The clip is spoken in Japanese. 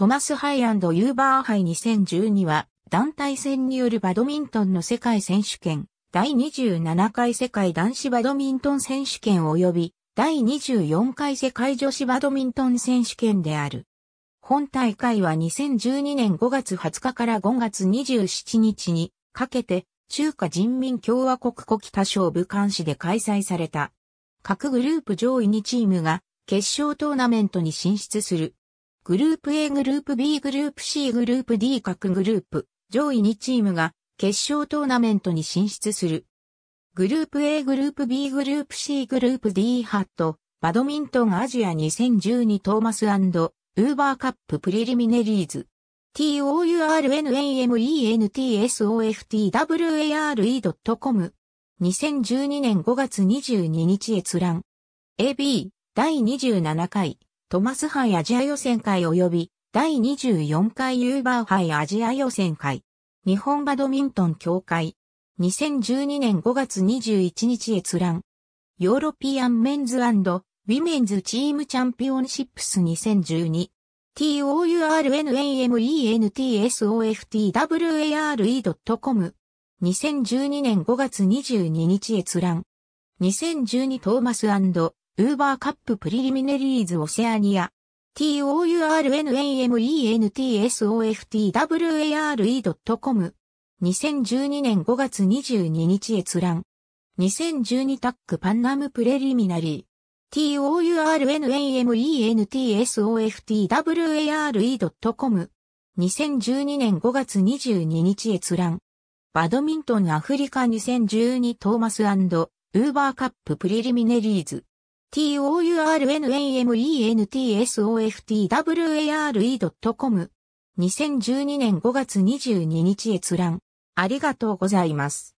トマス・ハイユーバー杯2012は、団体戦によるバドミントンの世界選手権、第27回世界男子バドミントン選手権及び、第24回世界女子バドミントン選手権である。本大会は2012年5月20日から5月27日にかけて中華人民共和国国多省武漢市で開催された。各グループ上位2チームが決勝トーナメントに進出するグループ A グループ B グループ C グループ D 各グループ上位2チームが決勝トーナメントに進出する。グループ A グループ B グループ C グループ D ハットバドミントンアジア2012トーマスウーバーカッププリリミネリーズ tournamentsOFTWARE.com 2012年5月22日閲覧 AB 第27回トマス杯アジア予選会及び第24回ユーバー杯アジア予選会。日本バドミントン協会。2012年5月21日閲覧。ヨーロピアンメンズウィメンズチームチャンピオンシップス 2012tournamentsOFTWARE.com 2012年5月22日閲覧。2012トーマスウーバーカッププリリミネリーズオセアニア。tournamentsOFTWARE.com 2012年5月22日閲覧。2012タックパンナムプレリミナリー。tournamentsOFTWARE.com 2012年5月22日閲覧。バドミントンアフリカ2012トーマスウーバーカッププリリミネリーズ。tournamentsOft.com2012 w a r e 年5月22日閲覧。ありがとうございます。